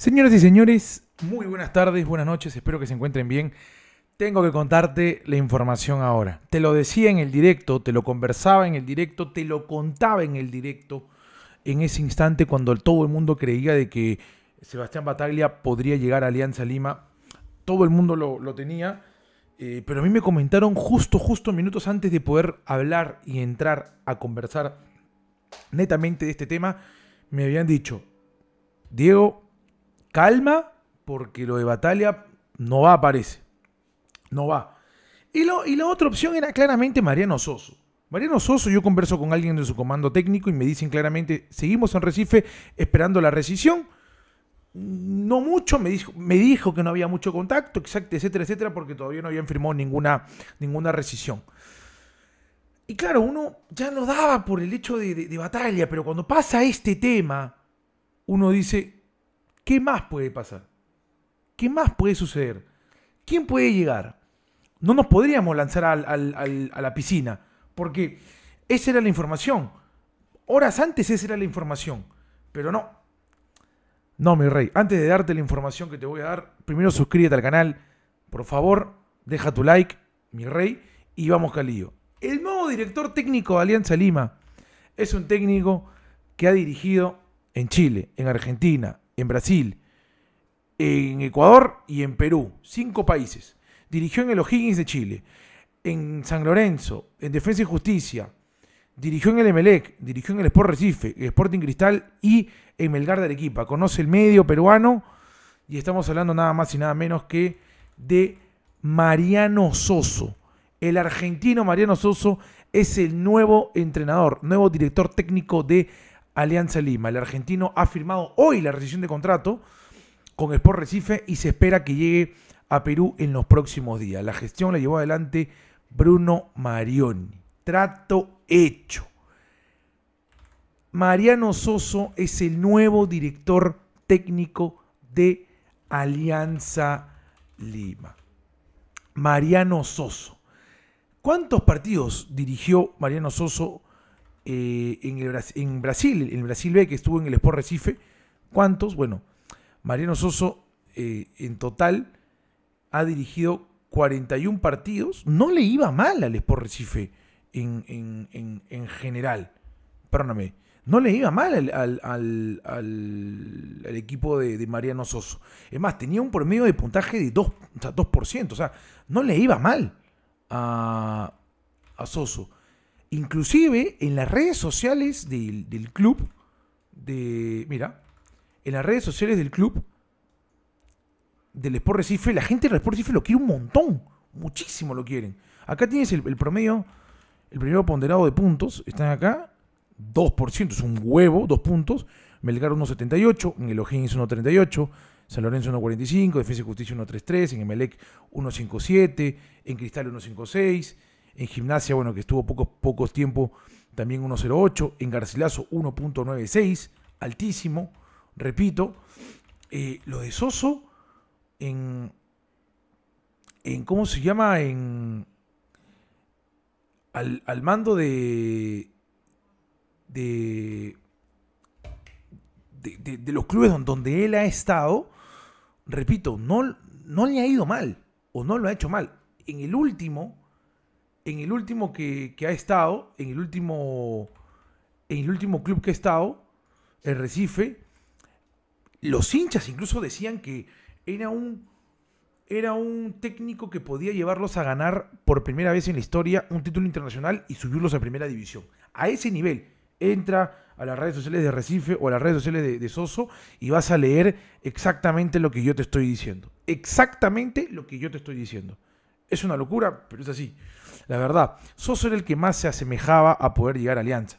Señoras y señores, muy buenas tardes, buenas noches, espero que se encuentren bien. Tengo que contarte la información ahora. Te lo decía en el directo, te lo conversaba en el directo, te lo contaba en el directo, en ese instante cuando todo el mundo creía de que Sebastián Bataglia podría llegar a Alianza Lima. Todo el mundo lo, lo tenía, eh, pero a mí me comentaron justo, justo minutos antes de poder hablar y entrar a conversar netamente de este tema, me habían dicho, Diego, calma, porque lo de Batalla no va, parece. No va. Y, lo, y la otra opción era claramente Mariano Soso. Mariano Soso, yo converso con alguien de su comando técnico y me dicen claramente, seguimos en Recife esperando la rescisión. No mucho, me dijo, me dijo que no había mucho contacto, exacto, etcétera, etcétera, porque todavía no habían firmado ninguna, ninguna rescisión. Y claro, uno ya lo daba por el hecho de, de batalla, pero cuando pasa este tema, uno dice, ¿Qué más puede pasar? ¿Qué más puede suceder? ¿Quién puede llegar? No nos podríamos lanzar a la piscina, porque esa era la información. Horas antes esa era la información, pero no. No, mi rey, antes de darte la información que te voy a dar, primero suscríbete al canal, por favor, deja tu like, mi rey, y vamos lío. El nuevo director técnico de Alianza Lima es un técnico que ha dirigido en Chile, en Argentina, en Brasil, en Ecuador y en Perú, cinco países. Dirigió en el O'Higgins de Chile, en San Lorenzo, en Defensa y Justicia, dirigió en el Emelec, dirigió en el Sport Recife, Sporting Cristal y en Melgar de Arequipa. Conoce el medio peruano y estamos hablando nada más y nada menos que de Mariano Soso. El argentino Mariano Soso es el nuevo entrenador, nuevo director técnico de Alianza Lima. El argentino ha firmado hoy la rescisión de contrato con Sport Recife y se espera que llegue a Perú en los próximos días. La gestión la llevó adelante Bruno Marioni. Trato hecho. Mariano Soso es el nuevo director técnico de Alianza Lima. Mariano Soso. ¿Cuántos partidos dirigió Mariano Soso eh, en, Brasil, en Brasil B, que estuvo en el Sport Recife. ¿Cuántos? Bueno, Mariano Soso eh, en total ha dirigido 41 partidos. No le iba mal al Sport Recife en, general. Perdóname. No le iba mal al, equipo de, Mariano Soso. Es más, tenía un promedio de puntaje de 2%. O sea, o sea no le iba mal a, a Soso. Inclusive en las redes sociales del, club, de, mira, en las redes sociales del club del Sport Recife, la gente del Sport Recife lo quiere un montón, muchísimo lo quieren. Acá tienes el, promedio, el primero ponderado de puntos, están acá, 2%, es un huevo, 2 puntos. Melgar 1.78, en el 1.38, San Lorenzo 1.45, Defensa y Justicia 1.33, en Emelec 1.57, en Cristal 1.56, en Gimnasia, bueno, que estuvo pocos, poco tiempo, también 1.08. En Garcilaso, 1.96. Altísimo, repito. Eh, lo de Soso, en, en. ¿Cómo se llama? En. Al, al mando de. De de, de. los clubes donde él ha estado, repito, no, no le ha ido mal o no lo ha hecho mal. En el último, en el último que, ha estado, en el último, en el último club que ha estado, el Recife, los hinchas incluso decían que era un, era un técnico que podía llevarlos a ganar por primera vez en la historia un título internacional y subirlos a primera división. A ese nivel, entra a las redes sociales de Recife o a las redes sociales de Soso y vas a leer exactamente lo que yo te estoy diciendo. Exactamente lo que yo te estoy diciendo. Es una locura, pero es así. La verdad, Soso era el que más se asemejaba a poder llegar a Alianza.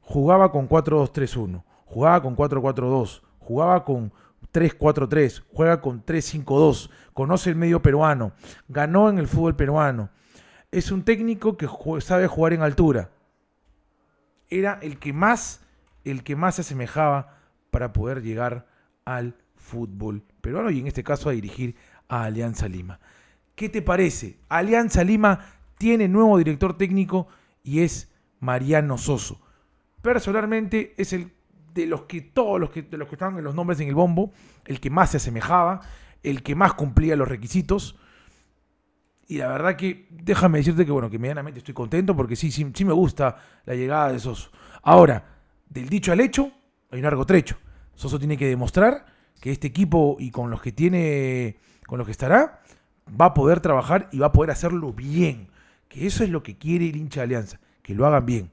Jugaba con 4-2-3-1, jugaba con 4-4-2, jugaba con 3-4-3, juega con 3-5-2, conoce el medio peruano, ganó en el fútbol peruano. Es un técnico que sabe jugar en altura. Era el que más, el que más se asemejaba para poder llegar al fútbol peruano y en este caso a dirigir a Alianza Lima. ¿Qué te parece? Alianza Lima tiene nuevo director técnico y es Mariano Soso. Personalmente es el de los que todos los que, los que estaban en los nombres en el bombo, el que más se asemejaba, el que más cumplía los requisitos. Y la verdad que déjame decirte que bueno, que medianamente estoy contento porque sí, sí, sí me gusta la llegada de Soso. Ahora, del dicho al hecho, hay un largo trecho. Soso tiene que demostrar que este equipo y con los que tiene, con los que estará, va a poder trabajar y va a poder hacerlo bien. Que eso es lo que quiere el hincha de Alianza, que lo hagan bien.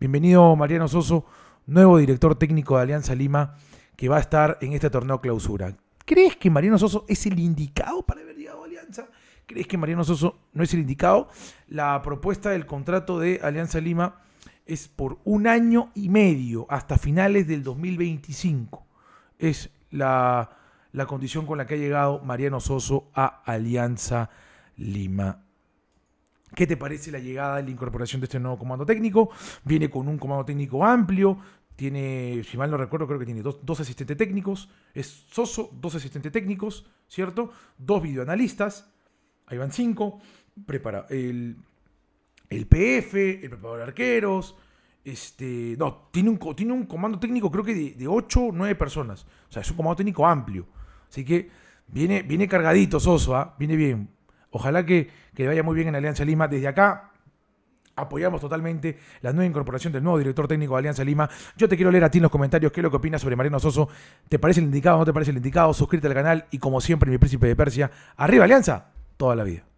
Bienvenido Mariano Soso, nuevo director técnico de Alianza Lima, que va a estar en este torneo clausura. ¿Crees que Mariano Soso es el indicado para haber llegado a Alianza? ¿Crees que Mariano Soso no es el indicado? La propuesta del contrato de Alianza Lima es por un año y medio hasta finales del 2025. Es la la condición con la que ha llegado Mariano Soso a Alianza Lima. ¿Qué te parece la llegada y la incorporación de este nuevo comando técnico? Viene con un comando técnico amplio, tiene, si mal no recuerdo, creo que tiene dos, asistentes técnicos, es Soso, dos asistentes técnicos, ¿cierto? Dos videoanalistas, ahí van cinco, prepara el, PF, el preparador de arqueros, este, no, tiene un, tiene un comando técnico creo que de, de 8 o 9 personas, o sea, es un comando técnico amplio. Así que viene, viene cargadito Soso, ¿ah? viene bien. Ojalá que, que vaya muy bien en Alianza Lima. Desde acá apoyamos totalmente la nueva incorporación del nuevo director técnico de Alianza Lima. Yo te quiero leer a ti en los comentarios qué es lo que opinas sobre Mariano Soso. ¿Te parece el indicado o no te parece el indicado? Suscríbete al canal y como siempre, mi príncipe de Persia, arriba Alianza, toda la vida.